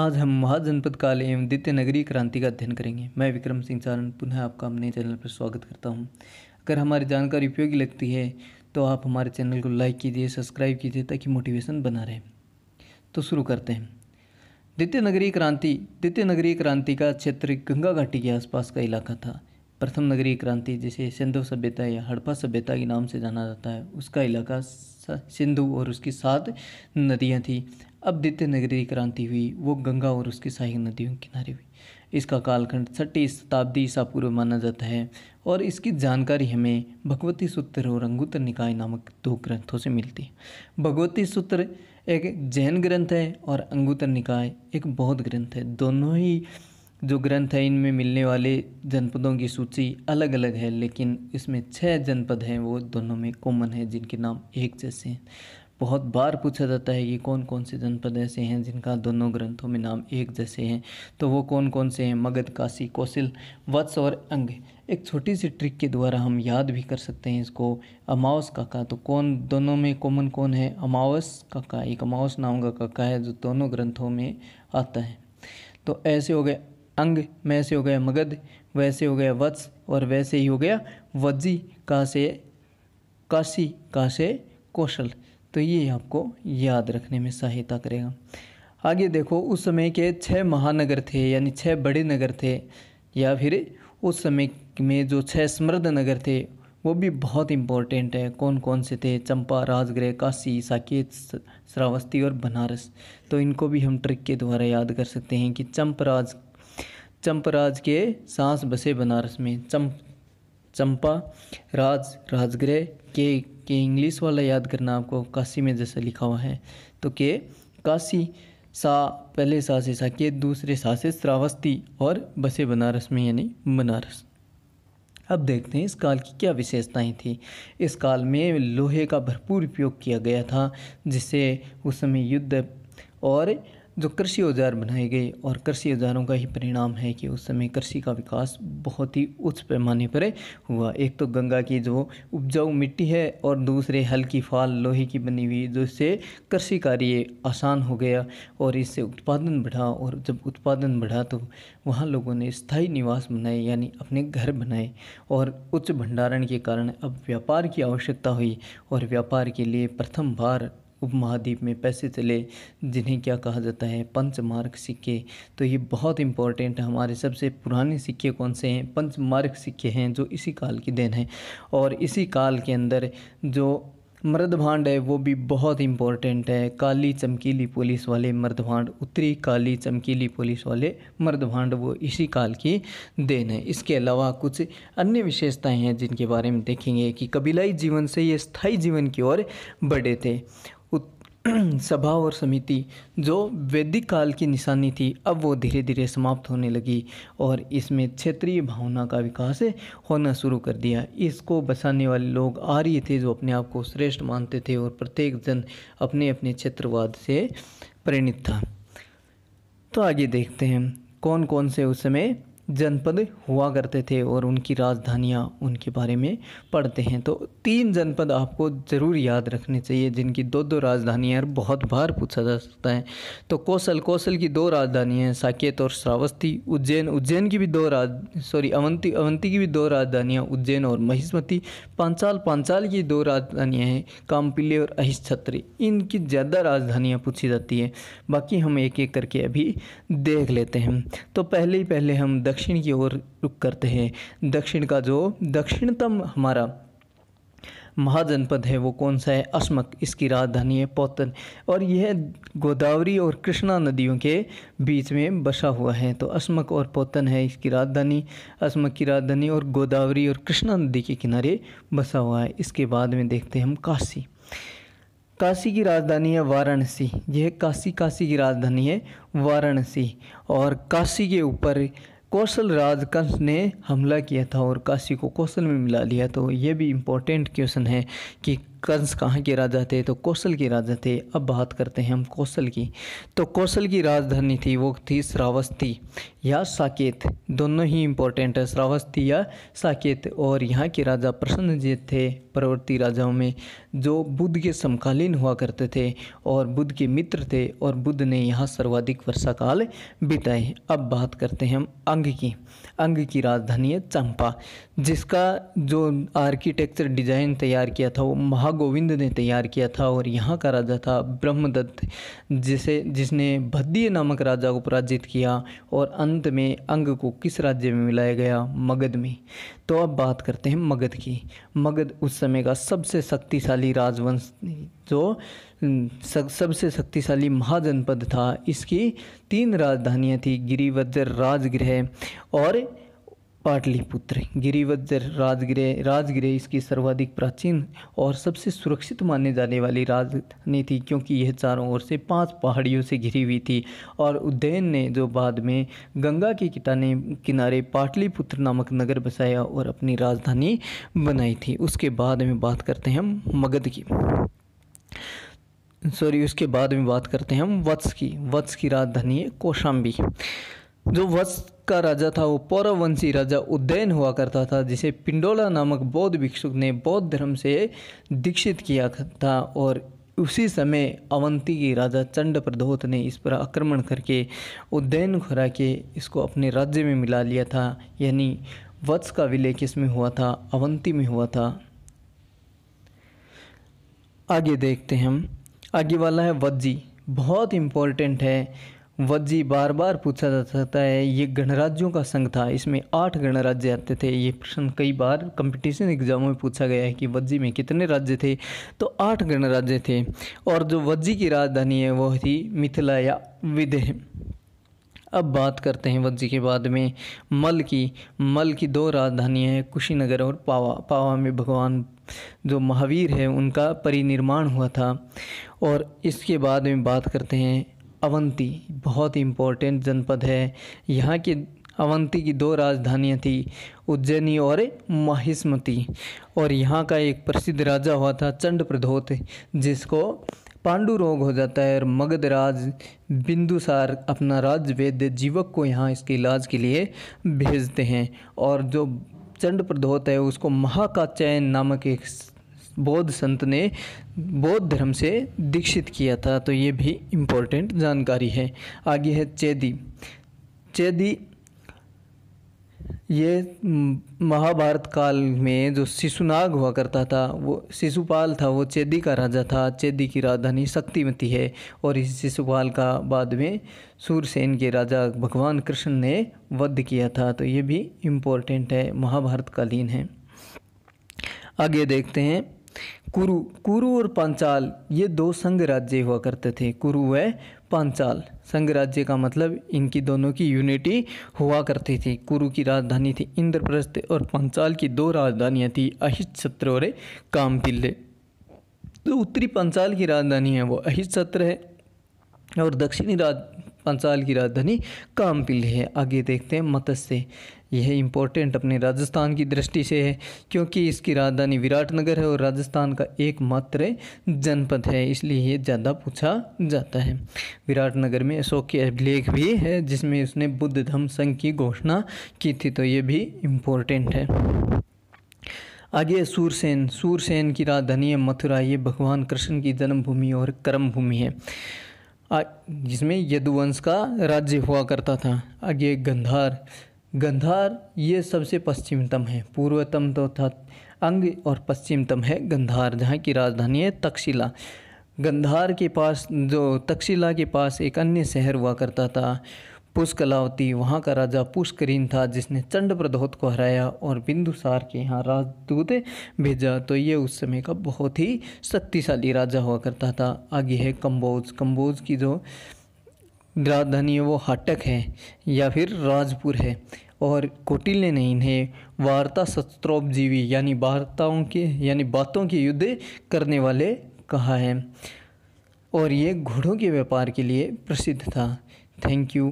आज हम महाजनपद काल एवं द्वितीय नगरीय क्रांति का अध्ययन करेंगे मैं विक्रम सिंह सारण पुनः आपका अपने चैनल पर स्वागत करता हूं। अगर हमारी जानकारी उपयोगी लगती है तो आप हमारे चैनल को लाइक कीजिए सब्सक्राइब कीजिए ताकि मोटिवेशन बना रहे तो शुरू करते हैं द्वितीय नगरीय क्रांति द्वितीय नगरीय क्रांति का क्षेत्र गंगा घाटी के आसपास का इलाका था प्रथम नगरीय क्रांति जिसे सिंधु सभ्यता या हड़प्पा सभ्यता के नाम से जाना जाता है उसका इलाका सिंधु और उसकी सात नदियाँ थीं अब द्वितीय नगरी क्रांति हुई वो गंगा और उसकी सहायक नदियों के किनारे हुई इसका कालखंड छठी शताब्दी ईसा पूर्व माना जाता है और इसकी जानकारी हमें भगवती सूत्र और अंगुत्तर निकाय नामक दो ग्रंथों से मिलती है भगवती सूत्र एक जैन ग्रंथ है और अंगुत्तर निकाय एक बौद्ध ग्रंथ है दोनों ही जो ग्रंथ है इनमें मिलने वाले जनपदों की सूची अलग अलग है लेकिन इसमें छः जनपद हैं वो दोनों में कॉमन है जिनके नाम एक जैसे हैं बहुत बार पूछा जाता है कि कौन कौन से जनपद ऐसे हैं जिनका दोनों ग्रंथों में नाम एक जैसे हैं तो वो कौन कौन से हैं मगध काशी कौशल वत्स और अंग एक छोटी सी ट्रिक के द्वारा हम याद भी कर सकते हैं इसको अमावस काका तो कौन दोनों में कॉमन कौन है अमावस काका एक अमावस नाम का काका है जो दोनों ग्रंथों में आता है तो ऐसे हो गए अंग में हो गया मगध वैसे हो गया वत्स और वैसे ही हो गया वज्जी का से काशी का से कौशल तो ये आपको याद रखने में सहायता करेगा आगे देखो उस समय के छः महानगर थे यानी छः बड़े नगर थे या फिर उस समय में जो छः समृद्ध नगर थे वो भी बहुत इम्पोर्टेंट है कौन कौन से थे चंपा राजगृह काशी साकेत श्रावस्ती और बनारस तो इनको भी हम ट्रिक के द्वारा याद कर सकते हैं कि चंपराज चंपराज के सांस बसे बनारस में चंप चंपा राज राजगृह के के इंग्लिश वाला याद करना आपको काशी में जैसा लिखा हुआ है तो के काशी सा पहले सा से सा के दूसरे सा से श्रावस्ती और बसे बनारस में यानी बनारस अब देखते हैं इस काल की क्या विशेषताएं थी इस काल में लोहे का भरपूर उपयोग किया गया था जिससे उस समय युद्ध और जो कृषि औजार बनाए गए और कृषि औजारों का ही परिणाम है कि उस समय कृषि का विकास बहुत ही उच्च पैमाने पर हुआ एक तो गंगा की जो उपजाऊ मिट्टी है और दूसरे हल्की फाल लोहे की बनी हुई जो इससे कृषि कार्य आसान हो गया और इससे उत्पादन बढ़ा और जब उत्पादन बढ़ा तो वहाँ लोगों ने स्थायी निवास बनाए यानी अपने घर बनाए और उच्च भंडारण के कारण अब व्यापार की आवश्यकता हुई और व्यापार के लिए प्रथम बार उपमहाद्वीप में पैसे चले जिन्हें क्या कहा जाता है पंचमार्क सिक्के तो ये बहुत इंपॉर्टेंट हमारे सबसे पुराने सिक्के कौन से हैं पंचमार्क सिक्के हैं जो इसी काल की देन है और इसी काल के अंदर जो मर्द भांड है वो भी बहुत इम्पोर्टेंट है काली चमकीली पुलिस वाले मर्द भांड उत्तरी काली चमकीली पुलिस वाले मर्द भांड वो इसी काल की देन है इसके अलावा कुछ अन्य विशेषताएं हैं जिनके बारे में देखेंगे कि कबीलाई जीवन से ये स्थाई जीवन की ओर बढ़े थे सभा और समिति जो वैदिक काल की निशानी थी अब वो धीरे धीरे समाप्त होने लगी और इसमें क्षेत्रीय भावना का विकास होना शुरू कर दिया इसको बसाने वाले लोग आर्य थे जो अपने आप को श्रेष्ठ मानते थे और प्रत्येक जन अपने अपने क्षेत्रवाद से प्रेरित था तो आगे देखते हैं कौन कौन से उस समय जनपद हुआ करते थे और उनकी राजधानियाँ उनके बारे में पढ़ते हैं तो तीन जनपद आपको ज़रूर याद रखने चाहिए जिनकी दो दो राजधानियाँ बहुत बार पूछा जा सकता है तो कौशल कौशल की दो राजधानियाँ हैं साकेत और श्रावस्ती उज्जैन उज्जैन की भी दो राज सॉरी अवंती अवंती की भी दो राजधानियाँ उज्जैन और महिष्मती पांचाल पांचाल की दो राजधानियाँ हैं कामपिल्ले और अहिश्छत्री इनकी ज़्यादा राजधानियाँ पूछी जाती हैं बाकी हम एक एक करके अभी देख लेते हैं तो पहले ही पहले हम दक्षिण की ओर रुख करते हैं दक्षिण का जो दक्षिणतम हमारा महाजनपद है वो कौन सा है अस्मक इसकी राजधानी है पौतन और यह गोदावरी और कृष्णा नदियों के बीच में बसा हुआ है तो अस्मक और पौतन है इसकी राजधानी अस्मक की राजधानी और गोदावरी और कृष्णा नदी के किनारे बसा हुआ है इसके बाद में देखते हैं हम काशी काशी की राजधानी है वाराणसी यह काशी काशी की राजधानी है वाराणसी और काशी के ऊपर कौशल राज कंस ने हमला किया था और काशी को कौशल में मिला लिया तो ये भी इम्पोर्टेंट क्वेश्चन है कि कंस कहाँ के राजा थे तो कौशल के राजा थे अब बात करते हैं हम कौशल की तो कौशल की राजधानी थी वो थी श्रावस्ती या साकेत दोनों ही इम्पोर्टेंट है श्रावस्ती या साकेत और यहाँ के राजा प्रसन्नजीत थे परवर्ती राजाओं में जो बुद्ध के समकालीन हुआ करते थे और बुद्ध के मित्र थे और बुद्ध ने यहाँ सर्वाधिक वर्षा काल बिताए अब बात करते हैं हम अंग की अंग की राजधानी है चंपा जिसका जो आर्किटेक्चर डिजाइन तैयार किया था वो महा महागोविंद ने तैयार किया था और यहाँ का राजा था ब्रह्मदत्त जिसे जिसने भद्दीय नामक राजा को पराजित किया और अंत में अंग को किस राज्य में मिलाया गया मगध में तो अब बात करते हैं मगध की मगध उस समय का सबसे शक्तिशाली राजवंश जो सबसे शक्तिशाली महाजनपद था इसकी तीन राजधानियाँ थी गिरिवज्र राजगृह और पाटलिपुत्र गिरिवज्र राजगिरह राजगिरह इसकी सर्वाधिक प्राचीन और सबसे सुरक्षित माने जाने वाली राजधानी थी क्योंकि यह चारों ओर से पांच पहाड़ियों से घिरी हुई थी और उज्जैन ने जो बाद में गंगा के किटाने किनारे पाटलिपुत्र नामक नगर बसाया और अपनी राजधानी बनाई थी उसके बाद में बात करते हैं हम मगध की सॉरी उसके बाद में बात करते हैं हम वत्स की वत्स की राजधानी है कौशाम्बी जो वत्स का राजा था वो पौरवंशी राजा उद्दयन हुआ करता था जिसे पिंडोला नामक बौद्ध भिक्षुक ने बौद्ध धर्म से दीक्षित किया था और उसी समय अवंती की राजा चंड प्रदोत ने इस पर आक्रमण करके उज्जैन खुरा के इसको अपने राज्य में मिला लिया था यानी वत्स का विलय किस में हुआ था अवंती में हुआ था आगे देखते हैं हम आगे वाला है वज्जी बहुत इम्पोर्टेंट है वजी बार बार पूछा जा सकता है ये गणराज्यों का संघ था इसमें आठ गणराज्य आते थे ये प्रश्न कई बार कंपटीशन एग्जामों में पूछा गया है कि वजी में कितने राज्य थे तो आठ गणराज्य थे और जो वजी की राजधानी है वह थी मिथिला या विदेह अब बात करते हैं वज्जी के बाद में मल की मल की दो राजधानियाँ हैं कुशीनगर और पावा पावा में भगवान जो महावीर है उनका परिनिर्माण हुआ था और इसके बाद में बात करते हैं अवंती बहुत ही इम्पोर्टेंट जनपद है यहाँ की अवंती की दो राजधानियाँ थी उज्जैनी और माहिस्मती और यहाँ का एक प्रसिद्ध राजा हुआ था चंड प्रधोत जिसको पांडु रोग हो जाता है और मगधराज बिंदुसार अपना राज वेद जीवक को यहाँ इसके इलाज के लिए भेजते हैं और जो चंड प्रधोत है उसको महाकाचैन नामक एक बौद्ध संत ने बौद्ध धर्म से दीक्षित किया था तो ये भी इम्पोर्टेंट जानकारी है आगे है चेदी चेदी ये महाभारत काल में जो शिशुनाग हुआ करता था वो शिशुपाल था वो चेदी का राजा था चेदी की राजधानी शक्तिमती है और इस शिशुपाल का बाद में सूरसेन के राजा भगवान कृष्ण ने वध किया था तो ये भी इम्पोर्टेंट है महाभारत कालीन है आगे देखते हैं कुरु कुरु और पांचाल ये दो संघ राज्य हुआ करते थे कुरु व पांचाल संघ राज्य का मतलब इनकी दोनों की यूनिटी हुआ करती थी कुरु की राजधानी थी इंद्रप्रस्थ और पांचाल की दो राजधानियाँ थी अहित और कामपिल्ले तो उत्तरी पांचाल की राजधानी है वो अहिज सत्र है और दक्षिणी राज पंचाल की राजधानी कामपिल है आगे देखते हैं मत्स्य यह इम्पोर्टेंट अपने राजस्थान की दृष्टि से है क्योंकि इसकी राजधानी विराटनगर है और राजस्थान का एकमात्र जनपद है इसलिए ये ज़्यादा पूछा जाता है विराटनगर में अशोक के अभिलेख भी है जिसमें उसने बुद्ध धर्म संघ की घोषणा की थी तो ये भी इम्पोर्टेंट है आगे सूरसेन सूरसेन की राजधानी है मथुरा ये भगवान कृष्ण की जन्मभूमि और कर्म भूमि है जिसमें यदुवंश का राज्य हुआ करता था आगे गंधार गंधार ये सबसे पश्चिमतम है पूर्वतम तो था अंग और पश्चिमतम है गंधार जहाँ की राजधानी है तक्षशिला गंधार के पास जो तक्षशिला के पास एक अन्य शहर हुआ करता था पुष्कलावती वहाँ का राजा पुष्करीन था जिसने चंड प्रदोत को हराया और बिंदुसार के यहाँ राजदूत भेजा तो ये उस समय का बहुत ही शक्तिशाली राजा हुआ करता था आगे है कम्बोज कम्बोज की जो राजधानी है वो हाटक है या फिर राजपुर है और कोटिल ने नहीं इन्हें वार्ता शस्त्रोपजीवी यानी वार्ताओं के यानी बातों के युद्ध करने वाले कहा है और ये घोड़ों के व्यापार के लिए प्रसिद्ध था थैंक यू